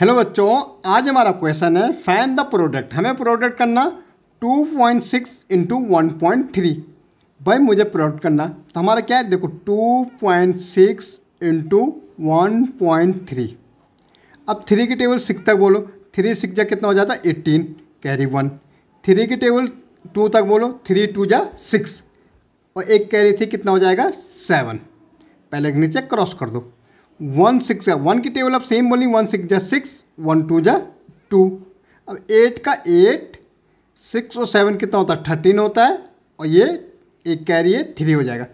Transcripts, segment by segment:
hello बच्चों आज हमारा क्वेश्चन है फैन द प्रोडक्ट हमें प्रोडक्ट करना 2.6 point six into one point three भाई मुझे प्रोडक्ट करना तो हमारा क्या है देखो 2.6 point six into one point three अब थ्री की टेबल सिक्स तक बोलो थ्री सिक्स जा कितना हो जाता है एट्टीन कैरी वन थ्री की टेबल टू तक बोलो थ्री टू जा सिक्स और एक कैरी थी कितना हो जाएगा सेवन पहले नीचे क्रॉस कर दो वन सिक्स है वन की टेबल आप सेम बोलेंगे वन सिक्स जा सिक्स वन टू जा टू अब एट का एट सिक्स और सेवन कितना होता है थर्टीन होता है और ये एक कैरी है थ्री हो जाएगा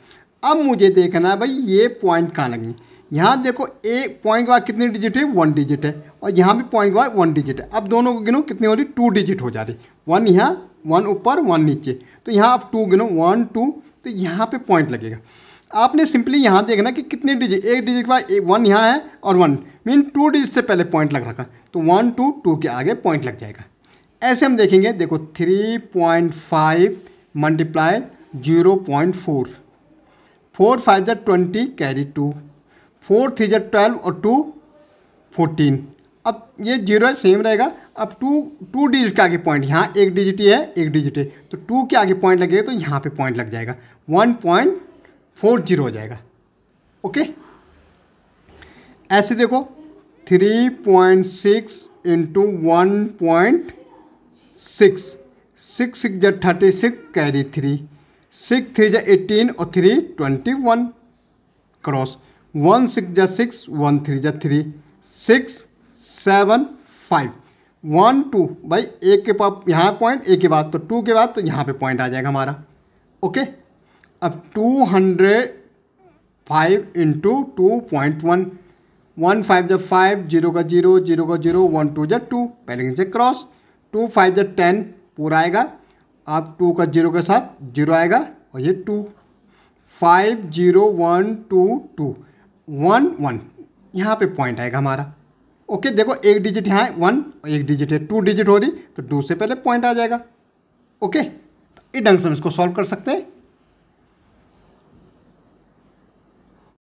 अब मुझे देखना है भाई ये पॉइंट कहाँ लगेंगे यहाँ देखो एक पॉइंट के बाद कितनी डिजिट है वन डिजिट है और यहाँ भी पॉइंट के बाद वन डिजिट है अब दोनों को गिनो कितनी हो रही टू डिजिट हो जा रही वन यहाँ वन ऊपर वन नीचे तो यहाँ आप टू गिनो वन टू तो यहाँ पे पॉइंट लगेगा आपने सिंपली यहाँ देखना कि कितने डिजिट एक डिजिट के बाद वन यहाँ है और वन मीन टू डिजिट से पहले पॉइंट लग रखा तो वन टू टू के आगे पॉइंट लग जाएगा ऐसे हम देखेंगे देखो three point five multiply zero point four four five जै twenty carry two four three जै ट्वेल्व और टू फोर्टीन अब ये जीरो है सेम रहेगा अब टू टू डिजिट के आगे पॉइंट यहाँ एक डिजिट ही है एक डिजिट है तो टू के आगे पॉइंट लगेगा तो यहाँ पे पॉइंट लग जाएगा वन पॉइंट फोर जीरो हो जाएगा ओके ऐसे देखो three point six into one point six six six जै thirty six carry three six three जै एटीन और three twenty one cross one six जै सिक्स वन थ्री जै three six seven five one two भाई एक के पास यहाँ point एक के बाद तो टू के बाद तो यहाँ पे पॉइंट आ जाएगा हमारा ओके अब two hundred five into two point one one five जब फाइव जीरो का जीरो जीरो का जीरो वन टू जब टू पहले से क्रॉस टू फाइव जब टेन पूरा आएगा अब टू का जीरो के साथ जीरो आएगा और ये two five zero one two two one one यहाँ पे पॉइंट आएगा हमारा ओके देखो एक डिजिट यहाँ वन और एक डिजिट है टू डिजिट हो रही तो टू से पहले पॉइंट आ जाएगा ओके तो इस ढंग से हम इसको सॉल्व कर सकते हैं